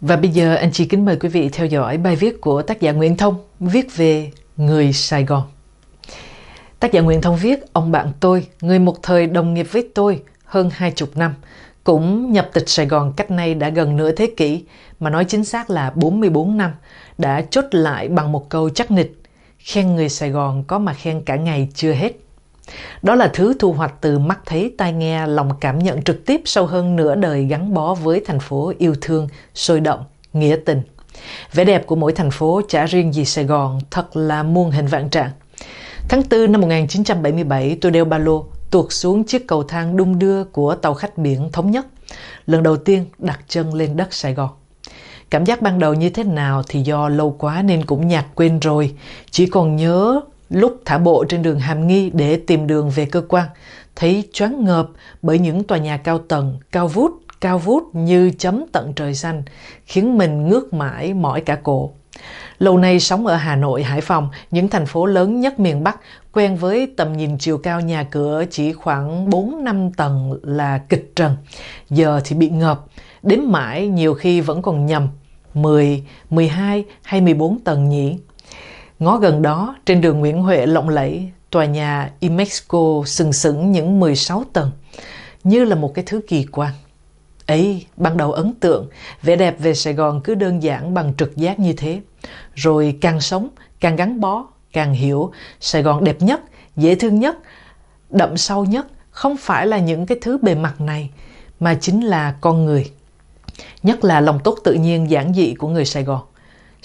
Và bây giờ anh chị kính mời quý vị theo dõi bài viết của tác giả Nguyễn Thông viết về người Sài Gòn. Tác giả Nguyễn Thông viết, ông bạn tôi, người một thời đồng nghiệp với tôi hơn hai chục năm, cũng nhập tịch Sài Gòn cách nay đã gần nửa thế kỷ, mà nói chính xác là 44 năm, đã chốt lại bằng một câu chắc nịch, khen người Sài Gòn có mà khen cả ngày chưa hết. Đó là thứ thu hoạch từ mắt thấy tai nghe, lòng cảm nhận trực tiếp sau hơn nửa đời gắn bó với thành phố yêu thương, sôi động, nghĩa tình. Vẻ đẹp của mỗi thành phố chả riêng gì Sài Gòn, thật là muôn hình vạn trạng. Tháng 4 năm 1977, tôi đeo ba lô, tuột xuống chiếc cầu thang đung đưa của tàu khách biển thống nhất, lần đầu tiên đặt chân lên đất Sài Gòn. Cảm giác ban đầu như thế nào thì do lâu quá nên cũng nhạt quên rồi, chỉ còn nhớ lúc thả bộ trên đường Hàm Nghi để tìm đường về cơ quan, thấy choáng ngợp bởi những tòa nhà cao tầng, cao vút, cao vút như chấm tận trời xanh, khiến mình ngước mãi mỏi cả cổ. Lâu nay sống ở Hà Nội, Hải Phòng, những thành phố lớn nhất miền Bắc, quen với tầm nhìn chiều cao nhà cửa chỉ khoảng 4-5 tầng là kịch trần. Giờ thì bị ngợp, đến mãi nhiều khi vẫn còn nhầm, 10, 12 hay 14 tầng nhỉ? Ngó gần đó, trên đường Nguyễn Huệ lộng lẫy, tòa nhà Imexco sừng sững những 16 tầng, như là một cái thứ kỳ quan ấy ban đầu ấn tượng vẻ đẹp về sài gòn cứ đơn giản bằng trực giác như thế rồi càng sống càng gắn bó càng hiểu sài gòn đẹp nhất dễ thương nhất đậm sâu nhất không phải là những cái thứ bề mặt này mà chính là con người nhất là lòng tốt tự nhiên giản dị của người sài gòn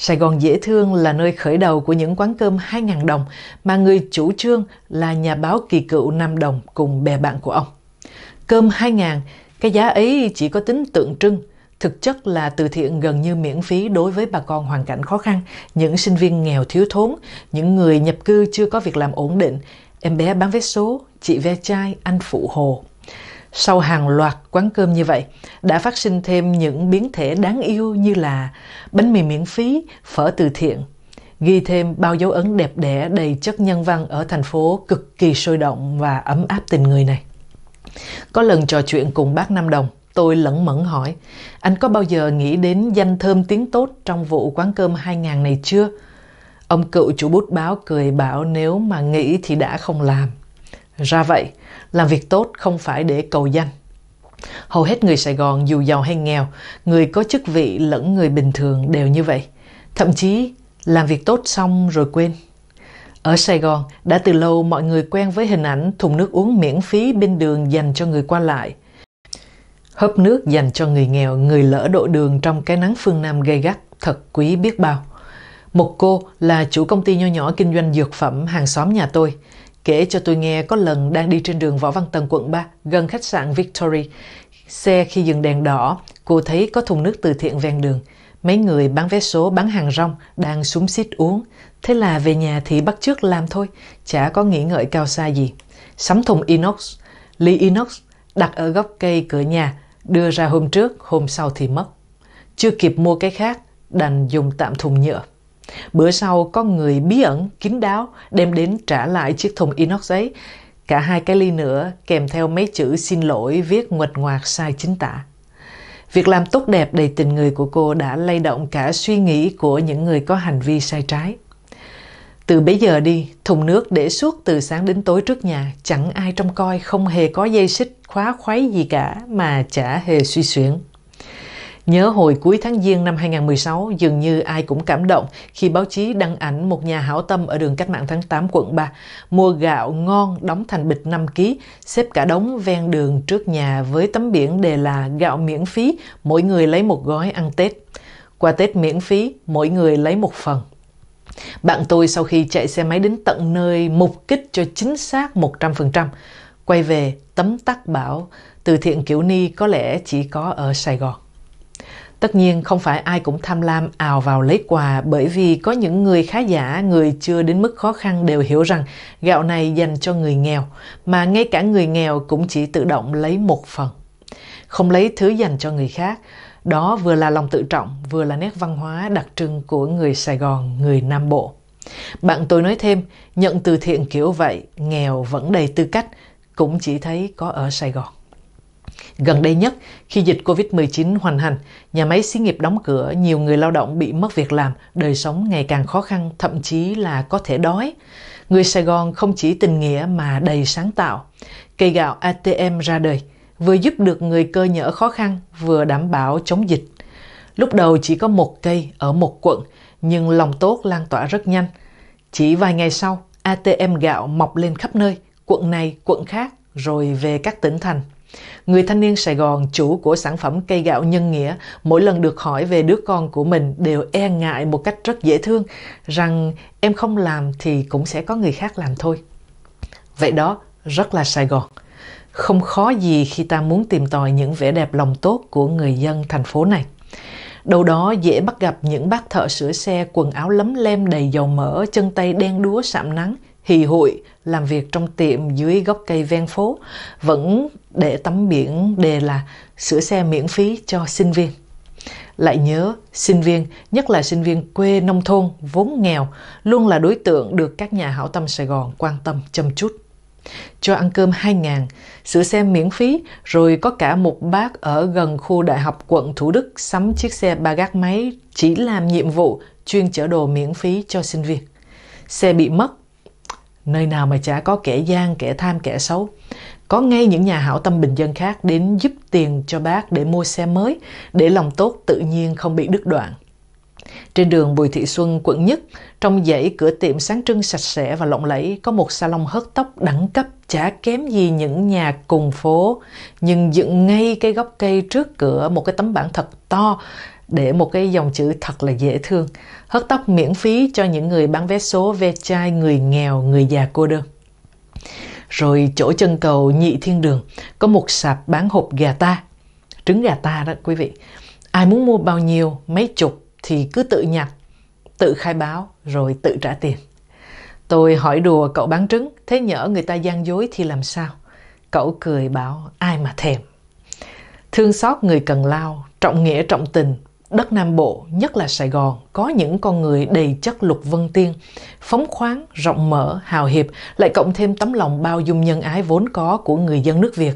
Sài Gòn dễ thương là nơi khởi đầu của những quán cơm 2.000 đồng mà người chủ trương là nhà báo kỳ cựu Nam Đồng cùng bè bạn của ông. Cơm 2.000 cái giá ấy chỉ có tính tượng trưng, thực chất là từ thiện gần như miễn phí đối với bà con hoàn cảnh khó khăn, những sinh viên nghèo thiếu thốn, những người nhập cư chưa có việc làm ổn định, em bé bán vé số, chị ve chai, anh phụ hồ. Sau hàng loạt quán cơm như vậy, đã phát sinh thêm những biến thể đáng yêu như là bánh mì miễn phí, phở từ thiện, ghi thêm bao dấu ấn đẹp đẽ đầy chất nhân văn ở thành phố cực kỳ sôi động và ấm áp tình người này. Có lần trò chuyện cùng bác Nam Đồng, tôi lẫn mẫn hỏi, anh có bao giờ nghĩ đến danh thơm tiếng tốt trong vụ quán cơm 2000 này chưa? Ông cựu chủ bút báo cười bảo nếu mà nghĩ thì đã không làm. Ra vậy, làm việc tốt không phải để cầu danh. Hầu hết người Sài Gòn dù giàu hay nghèo, người có chức vị lẫn người bình thường đều như vậy. Thậm chí làm việc tốt xong rồi quên ở Sài Gòn, đã từ lâu mọi người quen với hình ảnh thùng nước uống miễn phí bên đường dành cho người qua lại. Hớp nước dành cho người nghèo, người lỡ độ đường trong cái nắng phương Nam gây gắt, thật quý biết bao. Một cô là chủ công ty nho nhỏ kinh doanh dược phẩm hàng xóm nhà tôi. Kể cho tôi nghe có lần đang đi trên đường Võ Văn Tần quận 3 gần khách sạn Victory. Xe khi dừng đèn đỏ, cô thấy có thùng nước từ thiện ven đường – Mấy người bán vé số bán hàng rong đang súng xít uống. Thế là về nhà thì bắt trước làm thôi, chả có nghĩ ngợi cao xa gì. Sắm thùng inox, ly inox đặt ở góc cây cửa nhà, đưa ra hôm trước, hôm sau thì mất. Chưa kịp mua cái khác, đành dùng tạm thùng nhựa. Bữa sau có người bí ẩn, kín đáo đem đến trả lại chiếc thùng inox ấy, cả hai cái ly nữa kèm theo mấy chữ xin lỗi viết nguệch ngoạc sai chính tả. Việc làm tốt đẹp đầy tình người của cô đã lay động cả suy nghĩ của những người có hành vi sai trái. Từ bấy giờ đi, thùng nước để suốt từ sáng đến tối trước nhà, chẳng ai trông coi, không hề có dây xích khóa khoáy gì cả mà chả hề suy xuyển. Nhớ hồi cuối tháng Giêng năm 2016, dường như ai cũng cảm động khi báo chí đăng ảnh một nhà hảo tâm ở đường Cách mạng tháng 8 quận 3 mua gạo ngon đóng thành bịch 5 kg, xếp cả đống ven đường trước nhà với tấm biển đề là gạo miễn phí, mỗi người lấy một gói ăn Tết. Qua Tết miễn phí, mỗi người lấy một phần. Bạn tôi sau khi chạy xe máy đến tận nơi mục kích cho chính xác 100%, quay về tấm tắc bảo từ thiện kiểu ni có lẽ chỉ có ở Sài Gòn. Tất nhiên không phải ai cũng tham lam ào vào lấy quà bởi vì có những người khá giả, người chưa đến mức khó khăn đều hiểu rằng gạo này dành cho người nghèo, mà ngay cả người nghèo cũng chỉ tự động lấy một phần. Không lấy thứ dành cho người khác, đó vừa là lòng tự trọng, vừa là nét văn hóa đặc trưng của người Sài Gòn, người Nam Bộ. Bạn tôi nói thêm, nhận từ thiện kiểu vậy, nghèo vẫn đầy tư cách, cũng chỉ thấy có ở Sài Gòn. Gần đây nhất, khi dịch COVID-19 hoành hành, nhà máy xí nghiệp đóng cửa, nhiều người lao động bị mất việc làm, đời sống ngày càng khó khăn, thậm chí là có thể đói. Người Sài Gòn không chỉ tình nghĩa mà đầy sáng tạo. Cây gạo ATM ra đời, vừa giúp được người cơ nhở khó khăn, vừa đảm bảo chống dịch. Lúc đầu chỉ có một cây ở một quận, nhưng lòng tốt lan tỏa rất nhanh. Chỉ vài ngày sau, ATM gạo mọc lên khắp nơi, quận này, quận khác, rồi về các tỉnh thành. Người thanh niên Sài Gòn, chủ của sản phẩm cây gạo nhân nghĩa, mỗi lần được hỏi về đứa con của mình đều e ngại một cách rất dễ thương rằng em không làm thì cũng sẽ có người khác làm thôi. Vậy đó, rất là Sài Gòn. Không khó gì khi ta muốn tìm tòi những vẻ đẹp lòng tốt của người dân thành phố này. Đâu đó dễ bắt gặp những bác thợ sửa xe quần áo lấm lem đầy dầu mỡ, chân tay đen đúa sạm nắng – hì hụi làm việc trong tiệm dưới gốc cây ven phố vẫn để tấm biển đề là sửa xe miễn phí cho sinh viên lại nhớ sinh viên nhất là sinh viên quê nông thôn vốn nghèo luôn là đối tượng được các nhà hảo tâm sài gòn quan tâm chăm chút cho ăn cơm 2 ngàn, sửa xe miễn phí, rồi có cả một bác ở gần khu đại học quận Thủ Đức sắm chiếc xe ba gác máy chỉ làm nhiệm vụ chuyên chở đồ miễn phí cho sinh viên. Xe bị mất, nơi nào mà chả có kẻ gian kẻ tham kẻ xấu có ngay những nhà hảo tâm bình dân khác đến giúp tiền cho bác để mua xe mới để lòng tốt tự nhiên không bị đứt đoạn trên đường Bùi Thị Xuân, quận nhất, trong dãy cửa tiệm sáng trưng sạch sẽ và lộng lẫy có một salon hớt tóc đẳng cấp chả kém gì những nhà cùng phố, nhưng dựng ngay cái gốc cây trước cửa một cái tấm bảng thật to để một cái dòng chữ thật là dễ thương hớt tóc miễn phí cho những người bán vé số ve chai người nghèo người già cô đơn rồi chỗ chân cầu nhị thiên đường có một sạp bán hộp gà ta trứng gà ta đó quý vị ai muốn mua bao nhiêu mấy chục thì cứ tự nhặt tự khai báo rồi tự trả tiền tôi hỏi đùa cậu bán trứng thế nhỡ người ta gian dối thì làm sao cậu cười bảo ai mà thèm thương xót người cần lao trọng nghĩa trọng tình đất Nam Bộ, nhất là Sài Gòn, có những con người đầy chất lục vân tiên, phóng khoáng, rộng mở, hào hiệp, lại cộng thêm tấm lòng bao dung nhân ái vốn có của người dân nước Việt,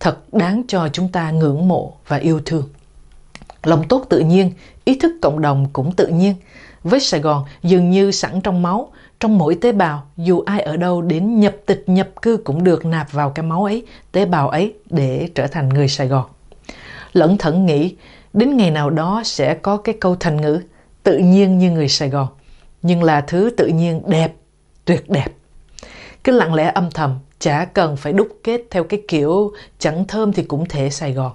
thật đáng cho chúng ta ngưỡng mộ và yêu thương. Lòng tốt tự nhiên, ý thức cộng đồng cũng tự nhiên. Với Sài Gòn dường như sẵn trong máu, trong mỗi tế bào, dù ai ở đâu đến nhập tịch nhập cư cũng được nạp vào cái máu ấy, tế bào ấy để trở thành người Sài Gòn. Lẫn thẫn nghĩ, đến ngày nào đó sẽ có cái câu thành ngữ tự nhiên như người Sài Gòn, nhưng là thứ tự nhiên đẹp, tuyệt đẹp. Cứ lặng lẽ âm thầm, chả cần phải đúc kết theo cái kiểu chẳng thơm thì cũng thể Sài Gòn.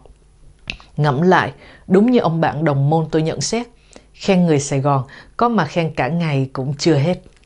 Ngẫm lại, đúng như ông bạn đồng môn tôi nhận xét, khen người Sài Gòn, có mà khen cả ngày cũng chưa hết.